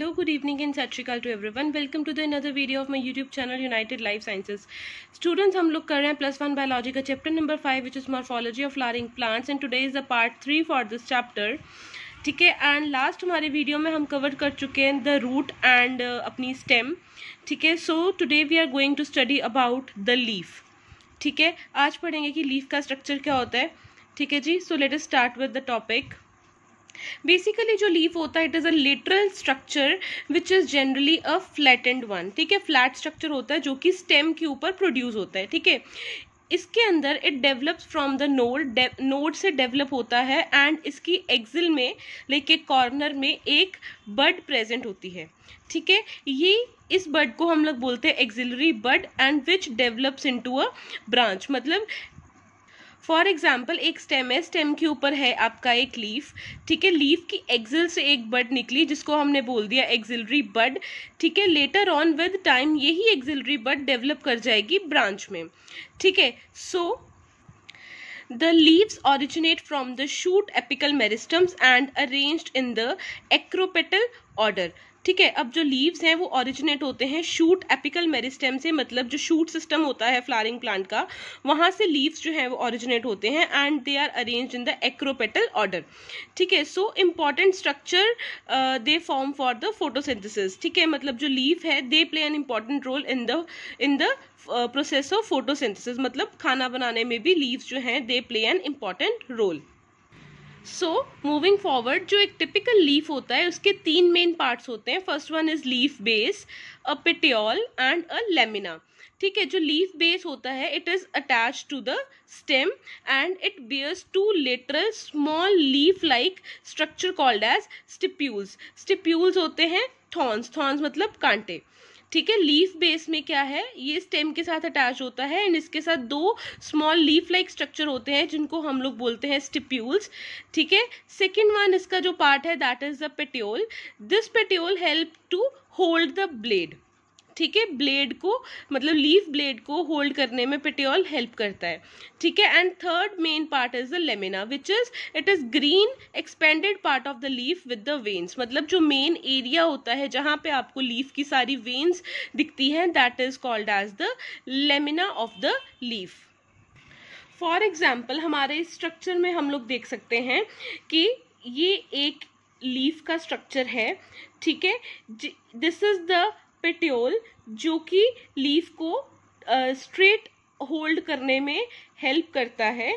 hello good evening and Sat Sri Akal to one welcome to the another video of my YouTube channel United Life Sciences students हम लोग कर रहे हैं plus one biology का chapter number five which is morphology of flowering plants and today is the part three for this chapter ठीक है and last हमारे video में हम कवर कर चुके हैं द रूट एंड अपनी स्टेम ठीक है so today we are going to study about the leaf ठीक है आज पढ़ेंगे कि लीफ का स्ट्रक्चर क्या होता है ठीक है जी so let is start with the topic basically जो लीफ होता है it is a lateral structure which is generally a flat and one ठीक है फ्लैट स्ट्रक्चर होता है जो कि स्टेम के ऊपर प्रोड्यूस होता है ठीक है इसके अंदर it develop from the node node से डेवलप होता है एंड इसकी एक्सिल में लाइक एक कॉर्नर में एक बर्ड प्रेजेंट होती है ठीक है ये इस बर्ड को हम लोग बोलते हैं axillary bud and which develops into a branch मतलब फॉर एग्जाम्पल एक स्टेम है स्टेम के ऊपर है आपका एक लीफ ठीक है लीफ की एक्जिल से एक बड निकली जिसको हमने बोल दिया एक्जिलरी बड ठीक है लेटर ऑन विद टाइम यही एक्जिलरी बड डेवलप कर जाएगी ब्रांच में ठीक है so the leaves originate from the shoot apical meristems and arranged in the acropetal order ठीक है अब जो लीव्स हैं वो ऑरिजिनेट होते हैं शूट एपिकल मेरिस्टेम से मतलब जो शूट सिस्टम होता है फ्लावरिंग प्लांट का वहाँ से लीव्स जो हैं वो ऑरिजिनेट होते हैं and they are arrange in the acropetal order ठीक है so important structure they form for the photosynthesis ठीक है मतलब जो लीव है they play an important role in the in the process of photosynthesis मतलब खाना बनाने में भी लीव्स जो हैं they play an important role so moving forward जो एक टिपिकल लीफ होता है उसके तीन मेन पार्ट्स होते हैं first one is leaf base a petiole and a lamina ठीक है जो लीफ बेस होता है it is attach to the stem and it bears two lateral small leaf like structure called as stipules stipules होते हैं thorns thorns मतलब कांटे ठीक है लीफ बेस में क्या है ये स्टेम के साथ अटैच होता है एंड इसके साथ दो स्मॉल लीफ लाइक स्ट्रक्चर होते हैं जिनको हम लोग बोलते हैं स्टिप्यूल्स ठीक है सेकेंड वन इसका जो पार्ट है that is the petiole this petiole help to hold the blade ठीक है ब्लेड को मतलब लीफ ब्लेड को होल्ड करने में पेटियोल हेल्प करता है ठीक है and third main part is the lamina which is it is green expanded part of the leaf with the veins मतलब जो मेन एरिया होता है जहाँ पे आपको लीफ की सारी वेन्स दिखती हैं that is called as the lamina of the leaf for example हमारे स्ट्रक्चर में हम लोग देख सकते हैं कि ये एक लीफ का स्ट्रक्चर है ठीक है दिस इज द पेट्योल जो कि लीफ को स्ट्रेट uh, होल्ड करने में हेल्प करता है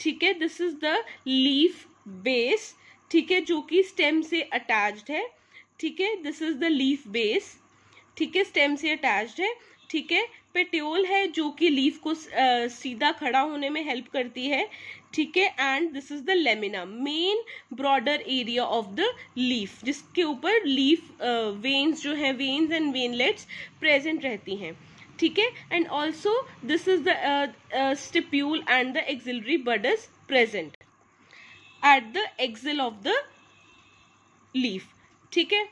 ठीक है this is the leaf base ठीक है जो कि स्टेम से अटैच्ड है ठीक है this is the leaf base ठीक है स्टेम से अटैच्ड है ठीक है पेट्योल है जो कि लीफ को uh, सीधा खड़ा होने में हेल्प करती है ठीक है and this is the lamina main broader area of the leaf जिसके ऊपर लीफ वेन्स जो है वेन्स एंड वेनलेट्स प्रेजेंट रहती हैं ठीक है and also this is the stipule and the axillary is present at the axil of the leaf ठीक है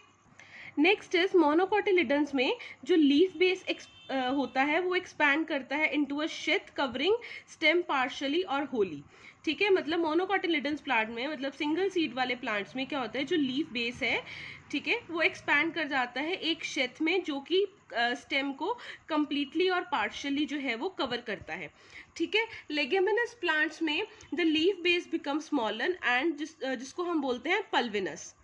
नेक्स्ट इज मोनोकोटिलिडन्स में जो लीफ बेस uh, होता है वो एक्सपैंड करता है into a sheath covering stem partially और होली ठीक है मतलब मोनोकोटिलिडन्स प्लांट में मतलब सिंगल सीड वाले प्लांट्स में क्या होता है जो लीफ बेस है ठीक है वो एक्सपैंड कर जाता है एक शेथ में जो कि स्टेम uh, को कम्प्लीटली और पार्शली जो है वो कवर करता है ठीक है लेगेमिनस प्लांट्स में the leaf base become swollen and जिसको हम बोलते हैं पल्विनस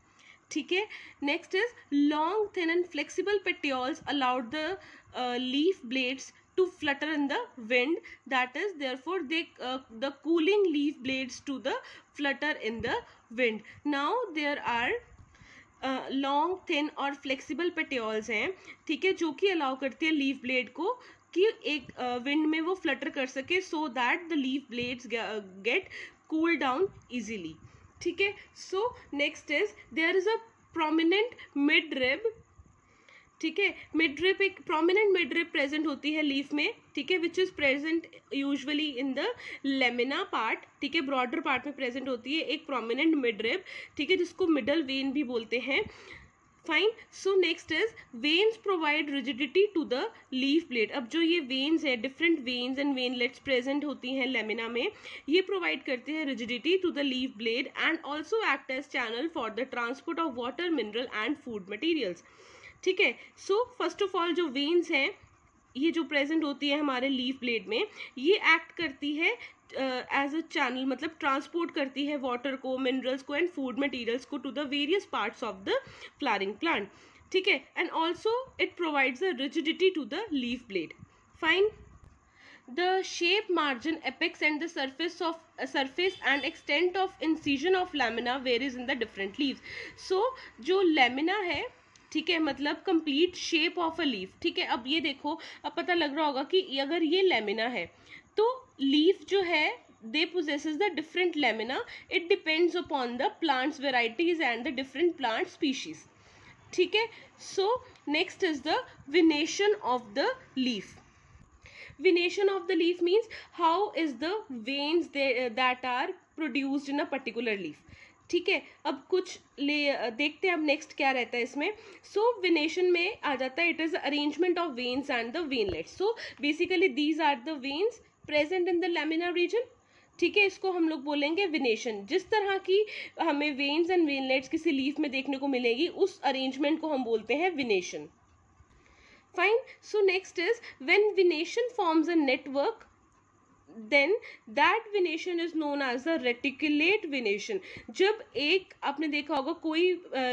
ठीक है next is long thin and flexible petioles allowed the leaf blades to flutter in the wind that is therefore they uh, the cooling leaf blades to the flutter in the wind now there are long uh, thin और flexible petioles हैं ठीक है जो कि allow करती है leaf blade को कि एक विंड uh, में वो फ्लटर कर सके so that the leaf blades get cool down easily ठीक है so next is there is a prominent mid rib ठीक है मिडरिप एक प्रोमिनेंट रिप प्रेजेंट होती है लीफ में ठीक है which is present usually in the lamina part ठीक है ब्रॉडर पार्ट में प्रेजेंट होती है एक प्रोमिनेंट रिप ठीक है जिसको मिडल वेन भी बोलते हैं fine so next is veins provide rigidity to the leaf blade अब जो ये वेन्स है different veins and veinlets present होती हैं लेमिना में ये प्रोवाइड करते हैं rigidity to the leaf blade and also act as channel for the transport of water mineral and food materials ठीक है सो फर्स्ट ऑफ ऑल जो वेन्स हैं ये जो प्रेजेंट होती है हमारे लीफ ब्लेड में ये एक्ट करती है एज अ चैनल मतलब ट्रांसपोर्ट करती है वाटर को मिनरल्स को एंड फूड मटेरियल्स को to the various parts of the flowering plant ठीक है and also it provides a rigidity to the leaf blade fine the shape margin apex and the surface of surface and extent of incision of lamina where is in the different leaves so जो lamina है ठीक है मतलब complete shape of a leaf ठीक है अब ये देखो अब पता लग रहा होगा कि अगर ये लेमिना है तो लीफ जो है they possesses the different lamina it depends upon the plants varieties and the different plant species ठीक है so next is the venation of the leaf venation of the leaf means how is the veins that are produced in a particular leaf ठीक है अब कुछ ले देखते हैं अब नेक्स्ट क्या रहता है इसमें सो so, विनेशन में आ जाता है it is arrangement of veins and the veinlets so basically these are the veins present in the lamina region ठीक है इसको हम लोग बोलेंगे विनेशन जिस तरह की हमें वेन्स एंड वेनलेट्स किसी लीफ में देखने को मिलेगी उस अरेंजमेंट को हम बोलते हैं venation fine so next is when venation forms a network then that venation is known as the reticulate venation जब एक आपने देखा होगा कोई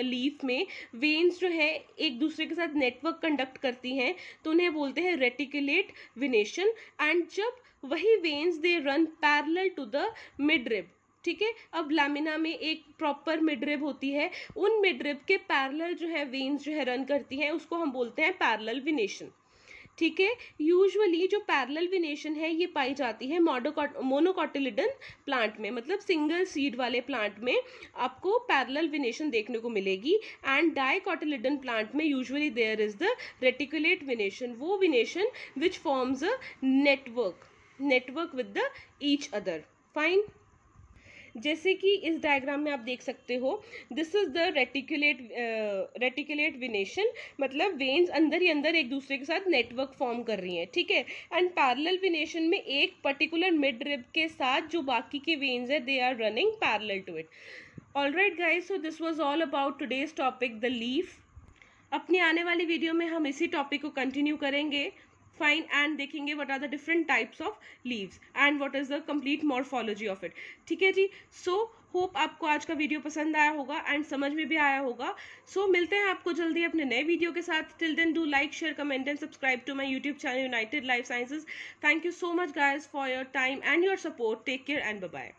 लीफ में वेन्स जो है एक दूसरे के साथ नेटवर्क कंडक्ट करती हैं तो उन्हें बोलते हैं रेटिकुलेट विनेशन एंड जब वही veins they run parallel to the midrib ठीक है अब लैमिना में एक प्रॉपर मिडरिब होती है उन मिडरिब के पैरल जो है वेन्स जो है रन करती हैं उसको हम बोलते हैं पैरल विनेशन ठीक है यूजुअली जो पैरेलल विनेशन है ये पाई जाती है मोनोकॉटिलिडन प्लांट में मतलब सिंगल सीड वाले प्लांट में आपको पैरेलल विनेशन देखने को मिलेगी एंड डाइकॉटिलिडन प्लांट में usually there is the reticulate venation वो venation which forms a network network with the each other fine जैसे कि इस डायग्राम में आप देख सकते हो this is the reticulate reticulate venation मतलब वेन्स अंदर ही अंदर एक दूसरे के साथ नेटवर्क फॉर्म कर रही हैं ठीक है एंड पैरल विनेशन में एक पर्टिकुलर मिड रिब के साथ जो बाकी के वेन्स है they are running parallel to it all right guys so this was all about today's topic the leaf अपनी आने वाली वीडियो में हम इसी टॉपिक को कंटिन्यू करेंगे फाइन एंड देखेंगे what are the different types of leaves and what is the complete morphology of it ठीक है जी सो होप आपको आज का वीडियो पसंद आया होगा एंड समझ में भी आया होगा सो so, मिलते हैं आपको जल्दी अपने नए वीडियो के साथ till then do like share comment and subscribe to my YouTube channel United Life Sciences thank you so much guys for your time and your support take care and bye